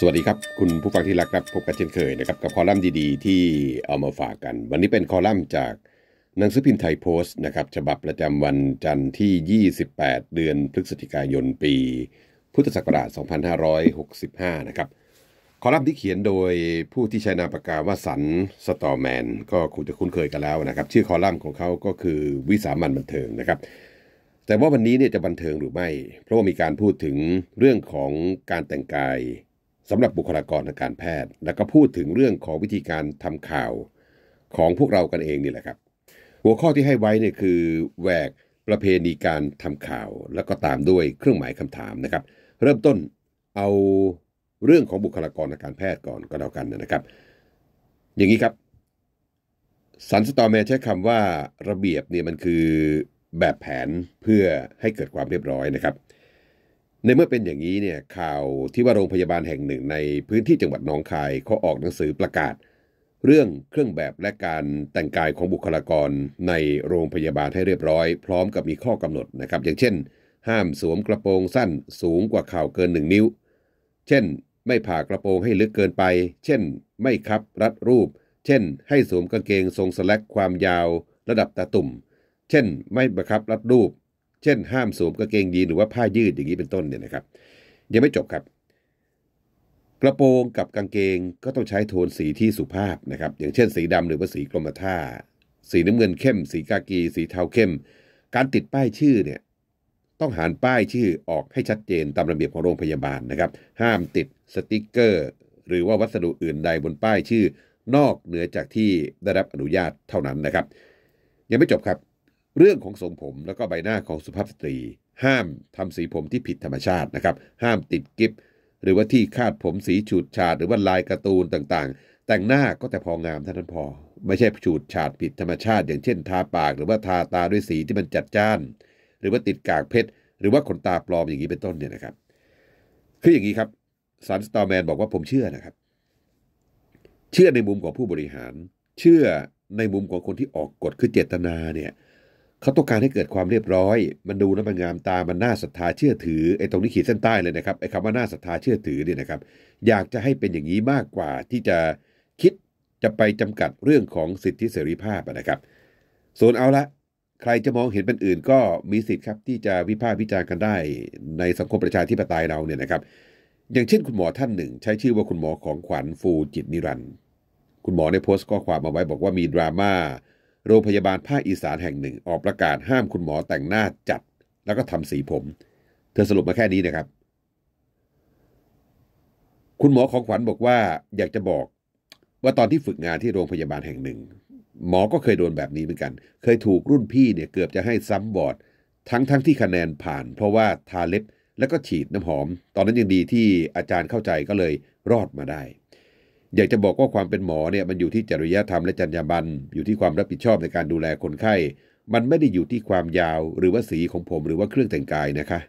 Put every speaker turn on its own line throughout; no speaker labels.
สวัสดีครับ คุณผู้ฟังที่รักครับพบกันเช่นเคยนะครับ กับคอลัมน์ดีๆ ที่เอามาฝากกัน วันนี้เป็นคอลัมน์จากหนังสือพิมพ์ไทยโพสต์นะครับ ฉบับประจำวันจันทร์ที่ 28 เดือนพฤศจิกายนปี พุทธศักราช2565 นะครับ คอลัมน์ที่เขียนโดยผู้ที่ใช้นามปากกาว่าสันสตอแมน ก็คงจะคุ้นเคยกันแล้วนะครับ ชื่อคอลัมน์ของเขาก็คือวิสามันบันเทิงนะครับ แต่ว่าวันนี้เนี่ยจะบันเทิงหรือไม่ เพราะว่ามีการพูดถึงเรื่องของการแต่งกายสำหรับบุคลากรทางการแพทย์ และก็พูดถึงเรื่องของวิธีการทำข่าวของพวกเรากันเองนี่แหละครับ หัวข้อที่ให้ไว้เนี่ยคือแหวกประเพณีการทำข่าว แล้วก็ตามด้วยเครื่องหมายคำถามนะครับ เริ่มต้นเอาเรื่องของบุคลากรทางการแพทย์ก่อนก็แล้วกันนะครับ อย่างนี้ครับสันสตอแมใช้คำว่าระเบียบเนี่ยมันคือแบบแผนเพื่อให้เกิดความเรียบร้อยนะครับในเมื่อเป็นอย่างนี้เนี่ยข่าวที่ว่าโรงพยาบาลแห่งหนึ่งในพื้นที่จังหวัดหนองคายเขาออกหนังสือประกาศ เรื่องเครื่องแบบและการแต่งกายของบุคลากรในโรงพยาบาลให้เรียบร้อย พร้อมกับมีข้อกำหนดนะครับอย่างเช่น ห้ามสวมกระโปรงสั้นสูงกว่าเข่าเกินหนึ่งนิ้ว เช่นไม่ผ่ากระโปรงให้ลึกเกินไป เช่น ไม่คับรัดรูป เช่น ให้สวมกางเกงทรงสแลกความยาว ระดับตาตุ่ม เช่น ไม่บังคับรัดรูปเช่นห้ามสวมกางเกงยีนหรือว่าผ้ายืดอย่างนี้เป็นต้นเนี่ยนะครับยังไม่จบครับ กระโปรงกับกางเกงก็ต้องใช้โทนสีที่สุภาพนะครับ อย่างเช่นสีดำหรือว่าสีกรมท่า สีน้ำเงินเข้มสีกากี สีเทาเข้ม การติดป้ายชื่อเนี่ยต้องหารป้ายชื่อออกให้ชัดเจนตามระเบียบของโรงพยาบาลนะครับ ห้ามติดสติกเกอร์ หรือว่าวัสดุอื่นใดบนป้ายชื่อ นอกเหนือจากที่ได้รับอนุญาตเท่านั้นนะครับยังไม่จบครับเรื่องของทรงผมแล้วก็ใบหน้าของสุภาพสตรี ห้ามทำสีผมที่ผิดธรรมชาตินะครับ ห้ามติดกิฟหรือว่าที่คาดผมสีฉูดฉาดหรือว่าลายการ์ตูนต่างๆ แต่งหน้าก็แต่พองามเท่านั้นพอ ไม่ใช่ฉูดฉาด ผิดธรรมชาติ อย่างเช่นทาปาก หรือว่าทาตาด้วยสีที่มันจัดจ้าน หรือว่าติดกากเพชรหรือว่าขนตาปลอมอย่างนี้เป็นต้นเนี่ยนะครับคืออย่างนี้ครับซันสตอร์แมนบอกว่าผมเชื่อนะครับ เชื่อในมุมของผู้บริหาร เชื่อในมุมของคนที่ออกกฎคือเจตนาเนี่ยเขาต้องการให้เกิดความเรียบร้อย มันดูแล้วมันงามตา มันน่าศรัทธาเชื่อถือ ไอ้ตรงนี้ขีดเส้นใต้เลยนะครับ ไอ้คำว่าน่าศรัทธาเชื่อถือเนี่ยนะครับ อยากจะให้เป็นอย่างนี้มากกว่าที่จะคิดจะไปจำกัดเรื่องของสิทธิเสรีภาพนะครับส่วนเอาละใครจะมองเห็นเป็นอื่นก็มีสิทธิ์ครับที่จะวิพากษ์วิจารณ์กันได้ในสังคมประชาธิปไตยเราเนี่ยนะครับ อย่างเช่นคุณหมอท่านหนึ่ง ใช้ชื่อว่าคุณหมอของขวัญฟูจิตนิรันด์คุณหมอในโพสต์ข้อความมาไว้บอกว่ามีดราม่าโรงพยาบาลภาคอีสานแห่งหนึ่งออกประกาศห้ามคุณหมอแต่งหน้าจัด แล้วก็ทำสีผม เธอสรุปมาแค่นี้นะครับ คุณหมอของขวัญบอกว่าอยากจะบอก ว่าตอนที่ฝึกงานที่โรงพยาบาลแห่งหนึ่ง หมอก็เคยโดนแบบนี้เหมือนกัน เคยถูกรุ่นพี่เนี่ยเกือบจะให้ซ้ำบอร์ดทั้งทั้งที่คะแนนผ่านเพราะว่าทาเล็บแล้วก็ฉีดน้ำหอม ตอนนั้นยังดีที่อาจารย์เข้าใจก็เลยรอดมาได้อยากจะบอกว่าความเป็นหมอเนี่ยมันอยู่ที่จริยธรรมและจรรยาบรรณอยู่ที่ความรับผิดชอบในการดูแลคนไข้ มันไม่ได้อยู่ที่ความยาวหรือว่าสีของผมหรือว่าเครื่องแต่งกายนะคะ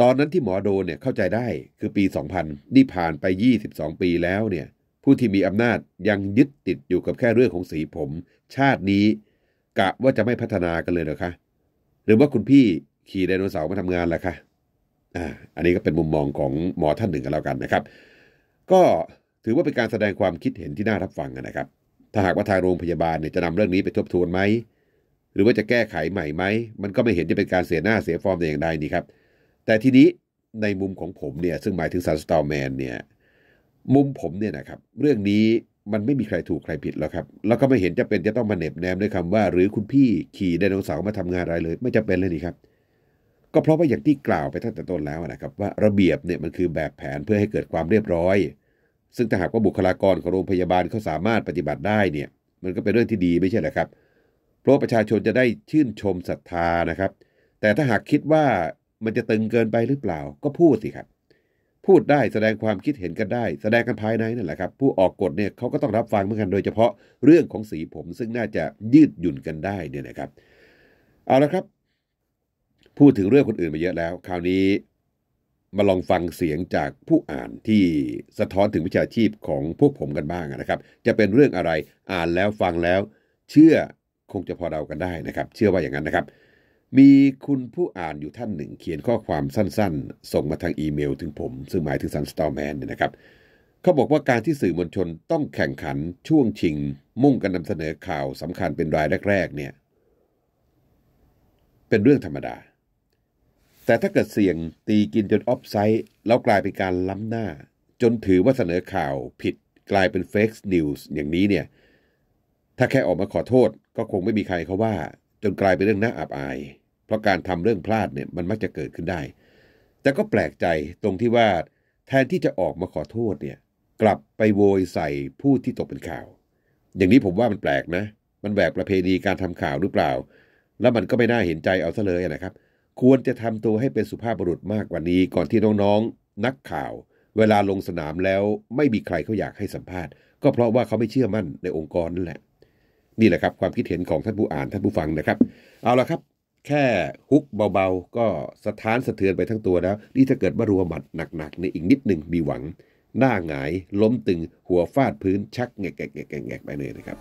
ตอนนั้นที่หมอโดนเนี่ยเข้าใจได้คือปี 2000นี่ผ่านไป 22 ปีแล้วเนี่ยผู้ที่มีอำนาจยังยึดติดอยู่กับแค่เรื่องของสีผม ชาตินี้กะว่าจะไม่พัฒนากันเลยเหรอคะหรือว่าคุณพี่ขี่ไดโนเสาร์มาทำงานล่ะคะอ่าอันนี้ก็เป็นมุมมองของหมอท่านหนึ่งกันแล้วกันนะครับ ก็ถือว่าเป็นการแสดงความคิดเห็นที่น่ารับฟังนะครับ ถ้าหากว่าทางโรงพยาบาลเนี่ยจะนำเรื่องนี้ไปทบทวนไหม หรือว่าจะแก้ไขใหม่ไหม มันก็ไม่เห็นจะเป็นการเสียหน้าเสียฟอร์มอย่างใดนี่ครับ แต่ทีนี้ในมุมของผมเนี่ยซึ่งหมายถึงซันสตอร์แมนเนี่ย มุมผมเนี่ยนะครับ เรื่องนี้มันไม่มีใครถูกใครผิดแล้วครับ แล้วก็ไม่เห็นจะเป็นจะต้องมาเน็บแนมด้วยคำว่าหรือคุณพี่ขี่ไดโนเสาร์มาทำงานอะไรเลย ไม่จะเป็นเลยนี่ครับ ก็เพราะว่าอย่างที่กล่าวไปตั้งแต่ต้นแล้วนะครับว่าระเบียบเนี่ยมันคือแบบแผนเพื่อให้เกิดความเรียบร้อยซึ่งถ้าหากว่าบุคลากรของโรงพยาบาลเขาสามารถปฏิบัติได้เนี่ยมันก็เป็นเรื่องที่ดีไม่ใช่หรอครับเพราะประชาชนจะได้ชื่นชมศรัทธานะครับ แต่ถ้าหากคิดว่ามันจะตึงเกินไปหรือเปล่า ก็พูดสิครับ พูดได้แสดงความคิดเห็นกันได้ แสดงกันภายในนั่นแหละครับผู้ออกกฎเนี่ยเขาก็ต้องรับฟังเหมือนกันโดยเฉพาะเรื่องของสีผมซึ่งน่าจะยืดหยุ่นกันได้เนี่ยนะครับเอาละครับ พูดถึงเรื่องคนอื่นมาเยอะแล้ว คราวนี้มาลองฟังเสียงจากผู้อ่านที่สะท้อนถึงวิชาชีพของพวกผมกันบ้างนะครับ จะเป็นเรื่องอะไรอ่านแล้วฟังแล้ว เชื่อคงจะพอเดากันได้นะครับ เชื่อว่าอย่างนั้นนะครับ มีคุณผู้อ่านอยู่ท่านหนึ่ง เขียนข้อความสั้น ๆ ส่งมาทางอีเมลถึงผม ซึ่งหมายถึงซันสตอร์แมนเนี่ยนะครับเขาบอกว่าการที่สื่อมวลชนต้องแข่งขันช่วงชิง มุ่งกันนำเสนอข่าวสำคัญเป็นรายแรกๆเนี่ยเป็นเรื่องธรรมดาแต่ถ้าเกิดเสี่ยงตีกินจนออฟไซต์แล้วกลายเป็นการล้ำหน้า จนถือว่าเสนอข่าวผิดกลายเป็นเฟกซ์นิวส์อย่างนี้เนี่ยถ้าแค่ออกมาขอโทษ ก็คงไม่มีใครเขาว่า จนกลายเป็นเรื่องน่าอับอาย เพราะการทำเรื่องพลาดเนี่ยมันมักจะเกิดขึ้นได้ แต่ก็แปลกใจตรงที่ว่าแทนที่จะออกมาขอโทษเนี่ยกลับไปโวยใส่ผู้ที่ตกเป็นข่าว อย่างนี้ผมว่ามันแปลกนะมันแบบประเพณีการทำข่าวหรือเปล่า แล้วมันก็ไม่น่าเห็นใจเอาซะเลยนะครับควรจะทำตัวให้เป็นสุภาพบุรุษมากกว่านี้ก่อนที่น้องๆนักข่าว เวลาลงสนามแล้วไม่มีใครเขาอยากให้สัมภาษณ์ ก็เพราะว่าเขาไม่เชื่อมั่นในองค์กรนั่นแหละ นี่แหละครับความคิดเห็นของท่านผู้อ่าน ท่านผู้ฟังนะครับ เอาละครับแค่ฮุกเบาๆ ก็สะท้านสะเทือนไปทั้งตัวแล้ว นี่ถ้าเกิดมารัวหมัดหนักๆในอีกนิดหนึ่งมีหวัง หน้าหงาย ล้มตึงหัวฟาดพื้นชักแงกแงๆไปเลยนะครับ